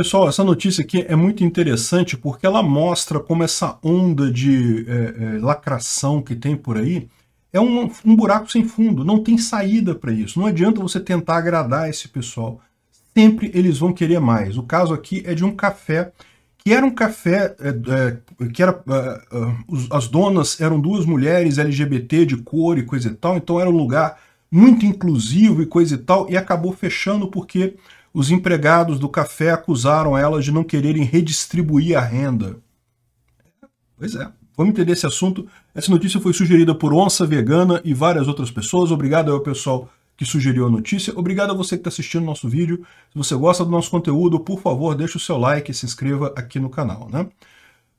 Pessoal, essa notícia aqui é muito interessante porque ela mostra como essa onda de é, é, lacração que tem por aí é um, um buraco sem fundo, não tem saída para isso. Não adianta você tentar agradar esse pessoal. Sempre eles vão querer mais. O caso aqui é de um café que era um café é, é que era é, é, as donas eram duas mulheres LGBT de cor e coisa e tal, então era um lugar muito inclusivo e coisa e tal e acabou fechando porque os empregados do café acusaram ela de não quererem redistribuir a renda. Pois é. Vamos entender esse assunto. Essa notícia foi sugerida por Onça Vegana e várias outras pessoas. Obrigado ao pessoal que sugeriu a notícia. Obrigado a você que está assistindo nosso vídeo. Se você gosta do nosso conteúdo, por favor, deixe o seu like e se inscreva aqui no canal. Né?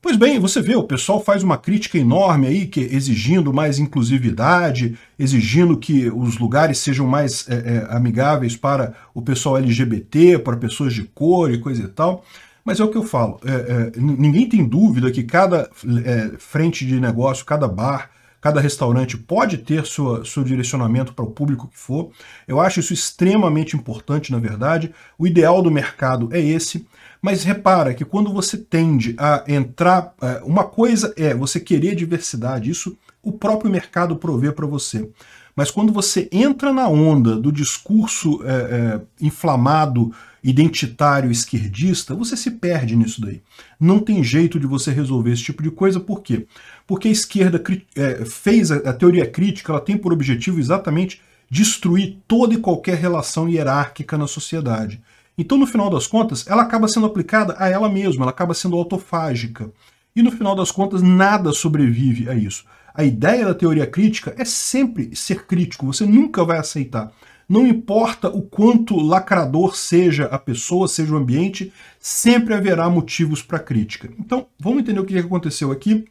Pois bem, você vê, o pessoal faz uma crítica enorme aí, que exigindo mais inclusividade, exigindo que os lugares sejam mais é, é, amigáveis para o pessoal LGBT, para pessoas de cor e coisa e tal. Mas é o que eu falo, é, é ninguém tem dúvida que cada é, frente de negócio, cada bar, cada restaurante pode ter sua, seu direcionamento para o público que for. Eu acho isso extremamente importante, na verdade. O ideal do mercado é esse, mas repara que quando você tende a entrar, é, uma coisa é você querer diversidade, isso o próprio mercado provê para você. Mas quando você entra na onda do discurso é, é, inflamado, identitário esquerdista, você se perde nisso daí. Não tem jeito de você resolver esse tipo de coisa, por quê? Porque a esquerda é, fez a, a teoria crítica, ela tem por objetivo exatamente destruir toda e qualquer relação hierárquica na sociedade. Então, no final das contas, ela acaba sendo aplicada a ela mesma, ela acaba sendo autofágica. E no final das contas, nada sobrevive a isso. A ideia da teoria crítica é sempre ser crítico, você nunca vai aceitar. Não importa o quanto lacrador seja a pessoa, seja o ambiente, sempre haverá motivos para crítica. Então, vamos entender o que aconteceu aqui.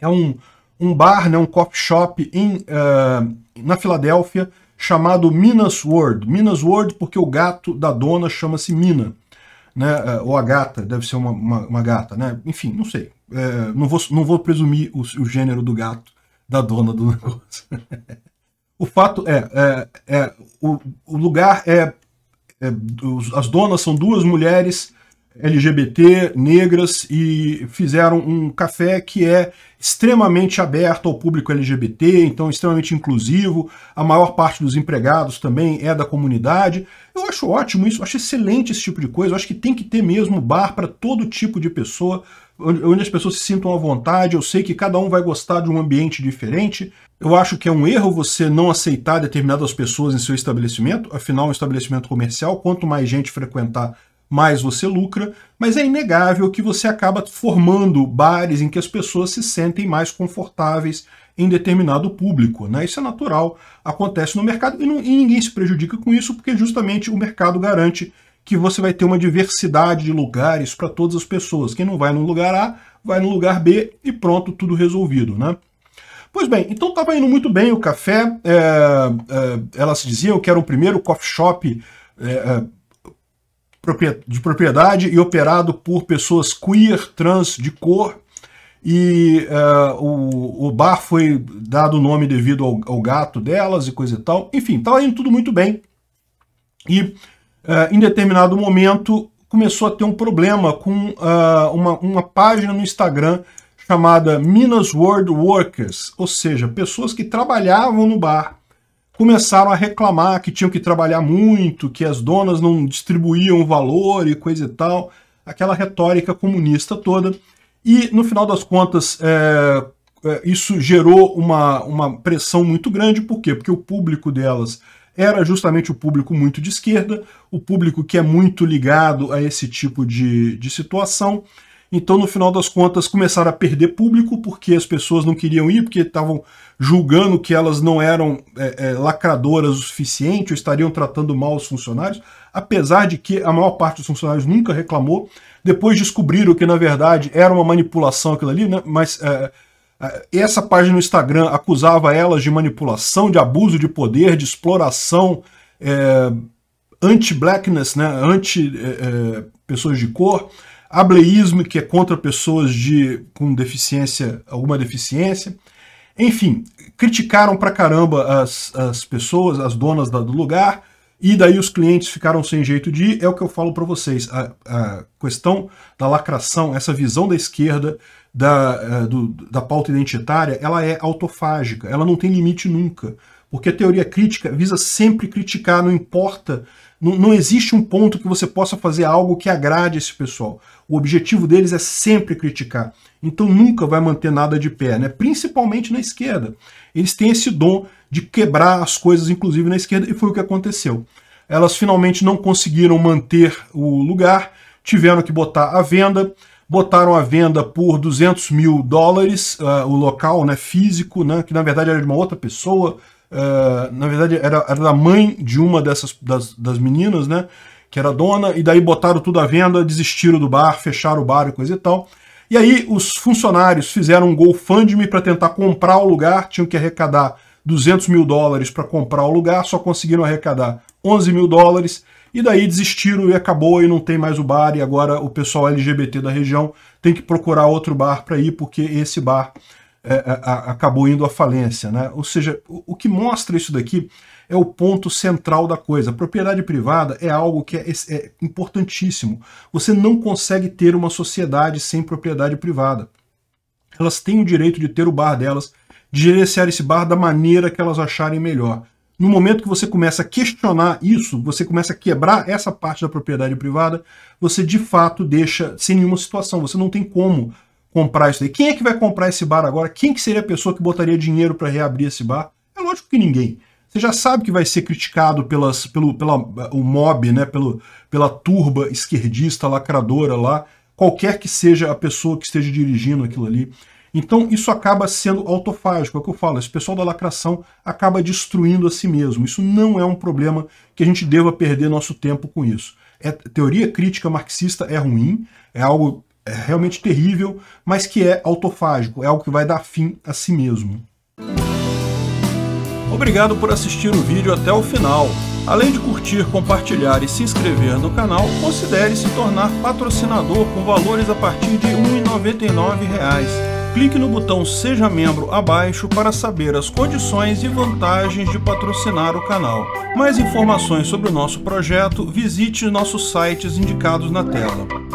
É um, um bar, né, um coffee shop em, uh, na Filadélfia, chamado Minas World. Minas World porque o gato da dona chama-se Mina. Né, eh, ou a gata, deve ser uma, uma, uma gata, né? Enfim, não sei. É, não, vou, não vou presumir o, o gênero do gato da dona do negócio. O fato é, é, é o, o lugar é, é, os, as donas são duas mulheres, LGBT negras e fizeram um café que é extremamente aberto ao público LGBT, então extremamente inclusivo. A maior parte dos empregados também é da comunidade. Eu acho ótimo isso, acho excelente esse tipo de coisa. Eu acho que tem que ter mesmo bar para todo tipo de pessoa, onde as pessoas se sintam à vontade. Eu sei que cada um vai gostar de um ambiente diferente. Eu acho que é um erro você não aceitar determinadas pessoas em seu estabelecimento, afinal, um estabelecimento comercial, quanto mais gente frequentar, mais você lucra, mas é inegável que você acaba formando bares em que as pessoas se sentem mais confortáveis em determinado público. Né? Isso é natural, acontece no mercado e, não, e ninguém se prejudica com isso, porque justamente o mercado garante que você vai ter uma diversidade de lugares para todas as pessoas. Quem não vai no lugar A, vai no lugar B e pronto, tudo resolvido. Né? Pois bem, então estava indo muito bem o café. É, é, que era o primeiro coffee shop é, de propriedade e operado por pessoas queer, trans, de cor. E uh, o, o, bar foi dado o nome devido ao, ao, gato delas e coisa e tal. Enfim, estava indo tudo muito bem. E uh, em determinado momento começou a ter um problema com uh, uma, uma página no Instagram chamada Minas World Workers, ou seja, pessoas que trabalhavam no bar começaram a reclamar que tinham que trabalhar muito, que as donas não distribuíam valor e coisa e tal, aquela retórica comunista toda. E, no final das contas, é, é, isso gerou uma, uma pressão muito grande, por quê? Porque o público delas era justamente o público muito de esquerda, o público que é muito ligado a esse tipo de, de situação. Então, no final das contas, começaram a perder público porque as pessoas não queriam ir, porque estavam julgando que elas não eram é, é, lacradoras o suficiente ou estariam tratando mal os funcionários, apesar de que a maior parte dos funcionários nunca reclamou. Depois descobriram que, na verdade, era uma manipulação aquilo ali, né? mas é, é essa página no Instagram acusava elas de manipulação, de abuso de poder, de exploração é, anti-blackness, né? anti-pessoas é, de cor ableísmo, que é contra pessoas de, com deficiência, alguma deficiência. Enfim, criticaram pra caramba as, as pessoas, as donas do lugar, e daí os clientes ficaram sem jeito de ir. É o que eu falo para vocês. A, a, questão da lacração, essa visão da esquerda da, eh, do, da pauta identitária, ela é autofágica, ela não tem limite nunca. Porque a teoria crítica visa sempre criticar, não importa. Não, não existe um ponto que você possa fazer algo que agrade esse pessoal. O objetivo deles é sempre criticar. Então nunca vai manter nada de pé, né? principalmente na esquerda. Eles têm esse dom de quebrar as coisas, inclusive na esquerda, e foi o que aconteceu. Elas finalmente não conseguiram manter o lugar, tiveram que botar à venda botaram à venda por 200 mil dólares uh, o local né, físico, né, que na verdade era de uma outra pessoa, é, na verdade, era, era da mãe de uma dessas das, das meninas, né? Que era dona, e daí botaram tudo à venda, desistiram do bar, fecharam o bar e coisa e tal. E aí os funcionários fizeram um GoFundMe para tentar comprar o lugar, tinham que arrecadar 200 mil dólares para comprar o lugar, só conseguiram arrecadar 11 mil dólares, e daí desistiram e acabou e não tem mais o bar, e agora o pessoal LGBT da região tem que procurar outro bar para ir, porque esse bar é, é, acabou indo à falência. Né? Ou seja, o, que mostra isso daqui é o ponto central da coisa. A propriedade privada é algo que é, é importantíssimo. Você não consegue ter uma sociedade sem propriedade privada. Elas têm o direito de ter o bar delas, de gerenciar esse bar da maneira que elas acharem melhor. No momento que você começa a questionar isso, você começa a quebrar essa parte da propriedade privada, você de fato deixa sem nenhuma situação. Você não tem como comprar isso daí. Quem é que vai comprar esse bar agora? Quem que seria a pessoa que botaria dinheiro para reabrir esse bar? É lógico que ninguém. Você já sabe que vai ser criticado pelas, pelo pela, o mob, né, pelo, pela turba esquerdista lacradora lá, qualquer que seja a pessoa que esteja dirigindo aquilo ali. Então isso acaba sendo autofágico, é o que eu falo, esse pessoal da lacração acaba destruindo a si mesmo. Isso não é um problema que a gente deva perder nosso tempo com isso. É, teoria crítica marxista é ruim, é algo é realmente terrível, mas que é autofágico, é algo que vai dar fim a si mesmo. Obrigado por assistir o vídeo até o final. Além de curtir, compartilhar e se inscrever no canal, considere se tornar patrocinador com valores a partir de R$ 1,99 clique no botão Seja Membro abaixo para saber as condições e vantagens de patrocinar o canal. Mais informações sobre o nosso projeto, visite nossos sites indicados na tela.